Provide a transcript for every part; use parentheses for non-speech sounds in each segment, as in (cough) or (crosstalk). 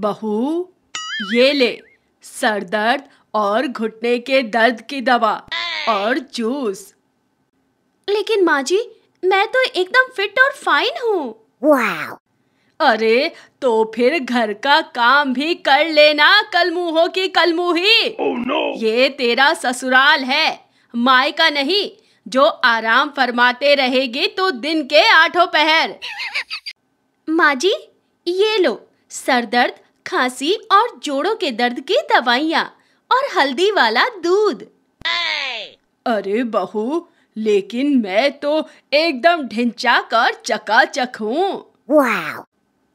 बहू ये ले सर दर्द और घुटने के दर्द की दवा और जूस लेकिन माँ जी मैं तो एकदम फिट और फाइन हूँ अरे तो फिर घर का काम भी कर लेना कलमुह की कलमुही oh, no. ये तेरा ससुराल है माए का नहीं जो आराम फरमाते रहेगी तो दिन के आठों पहर माँ जी ये लो सर दर्द खांसी और जोड़ों के दर्द की दवाइयाँ और हल्दी वाला दूध अरे बहू लेकिन मैं तो एकदम ढिंचा कर चक हूँ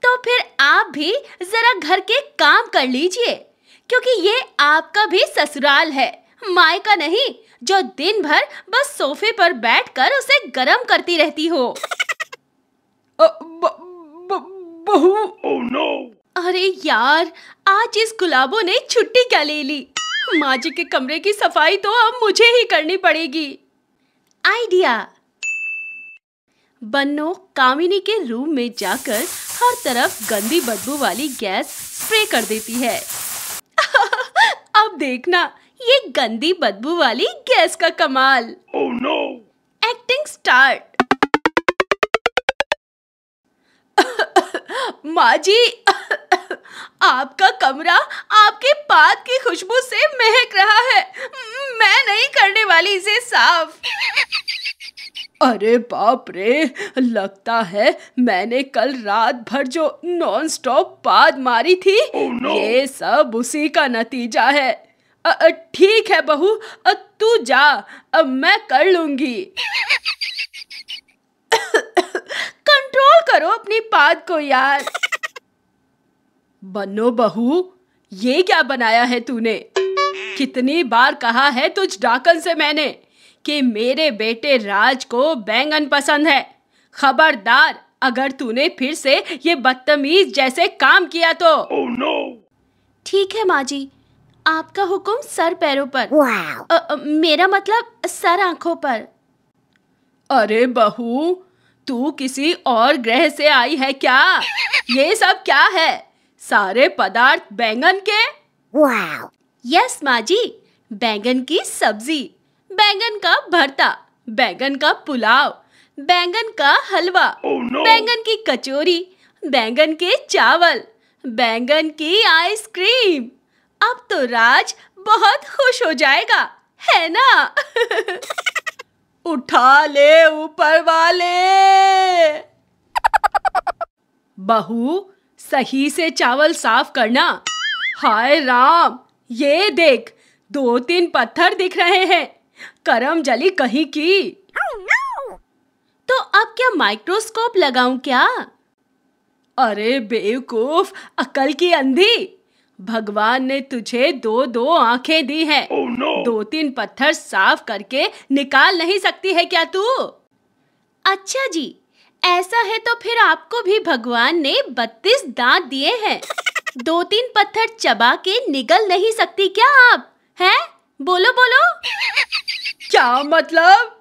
तो फिर आप भी जरा घर के काम कर लीजिए क्योंकि ये आपका भी ससुराल है माए का नहीं जो दिन भर बस सोफे पर बैठकर उसे गरम करती रहती हो बहू अरे यार आज इस गुलाबों ने छुट्टी क्या ले ली माँ जी के कमरे की सफाई तो अब मुझे ही करनी पड़ेगी आइडिया बन्नो कामिनी के रूम में जाकर हर तरफ गंदी बदबू वाली गैस स्प्रे कर देती है (laughs) अब देखना ये गंदी बदबू वाली गैस का कमाल oh, no. एक्टिंग स्टार्ट माँ जी आपका कमरा आपके पाद की खुशबू से महक रहा है मैं नहीं करने वाली इसे साफ अरे बाप रे लगता है मैंने कल रात भर जो नॉन स्टॉप पाद मारी थी oh, no. ये सब उसी का नतीजा है ठीक है बहू तू जा अब मैं कर लूंगी (coughs) कंट्रोल करो अपनी पाद को यार बनो बहू ये क्या बनाया है तूने कितनी बार कहा है तुझ डाकन से मैंने कि मेरे बेटे राज को बैंगन पसंद है खबरदार अगर तूने फिर से ये बदतमीज जैसे काम किया तो oh, no. ठीक है माँ जी आपका हुक्म सर पैरों पर wow. अ, मेरा मतलब सर आंखों पर अरे बहू तू किसी और ग्रह से आई है क्या ये सब क्या है सारे पदार्थ बैंगन के यस माँ जी बैंगन की सब्जी बैंगन का भरता बैंगन का पुलाव बैंगन का हलवा oh, no. बैंगन की कचौरी बैंगन के चावल बैंगन की आइसक्रीम अब तो राज बहुत खुश हो जाएगा है ना (laughs) उठा ले ऊपर वाले बहू सही से चावल साफ करना हाय राम ये देख दो तीन पत्थर दिख रहे हैं करम जली कहीं की तो अब क्या माइक्रोस्कोप लगाऊं क्या अरे बेवकूफ अकल की अंधी भगवान ने तुझे दो दो आंखें दी है oh, no. दो तीन पत्थर साफ करके निकाल नहीं सकती है क्या तू अच्छा जी ऐसा है तो फिर आपको भी भगवान ने बत्तीस दांत दिए हैं दो तीन पत्थर चबा के निगल नहीं सकती क्या आप हैं बोलो बोलो क्या मतलब